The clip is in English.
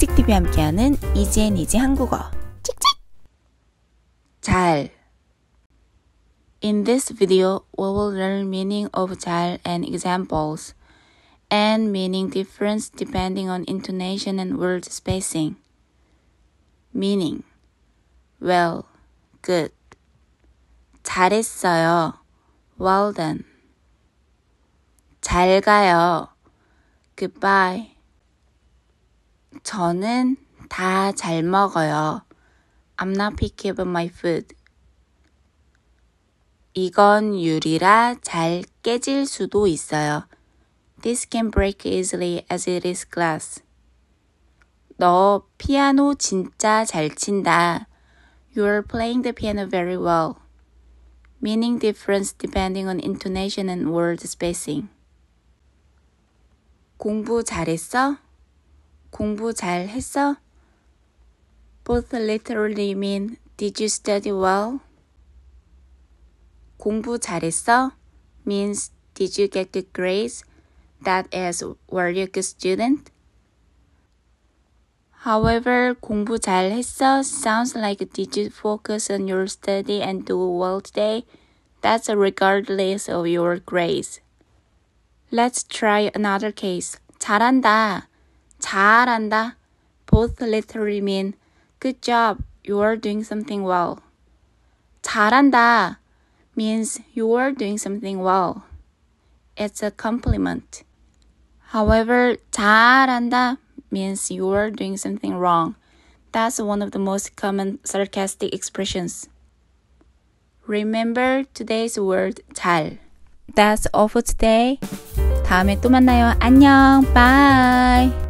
찍찍 t v 함께하는 이지앤 이지 한국어. 찍찍! 잘. In this video, we will learn meaning of 잘 and examples, and meaning difference depending on intonation and word spacing. Meaning. Well, good. 잘했어요. Well done. 잘 가요. Goodbye. 저는 다 잘 먹어요. I'm not picky about my food. 이건 유리라 잘 깨질 수도 있어요. This can break easily as it is glass. 너 피아노 진짜 잘 친다. You're playing the piano very well. Meaning difference depending on intonation and word spacing. 공부 잘했어? 공부 잘 했어? Both literally mean did you study well? 공부 잘했어? means did you get good grades? That is, were you a good student? However, 공부 잘했어 sounds like did you focus on your study and do well today? That's regardless of your grades. Let's try another case. 잘한다. 잘한다. Both literally mean good job. You're doing something well. 잘한다 means you're doing something well. It's a compliment. However, 잘한다 means you're doing something wrong. That's one of the most common sarcastic expressions. Remember today's word 잘. That's all for today. 다음에 또 만나요. 안녕. Bye.